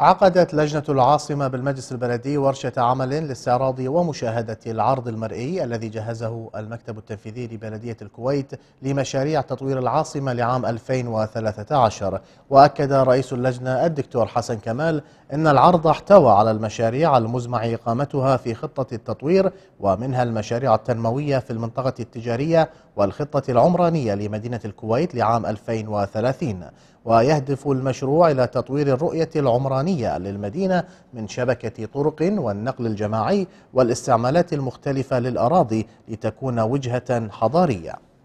عقدت لجنة العاصمة بالمجلس البلدي ورشة عمل لاستعراض ومشاهدة العرض المرئي الذي جهزه المكتب التنفيذي لبلدية الكويت لمشاريع تطوير العاصمة لعام 2013 وأكد رئيس اللجنة الدكتور حسن كمال أن العرض احتوى على المشاريع المزمع إقامتها في خطة التطوير ومنها المشاريع التنموية في المنطقة التجارية والخطة العمرانية لمدينة الكويت لعام 2030 ويهدف المشروع إلى تطوير الرؤية العمرانية للمدينة من شبكة طرق والنقل الجماعي والاستعمالات المختلفة للأراضي لتكون وجهة حضارية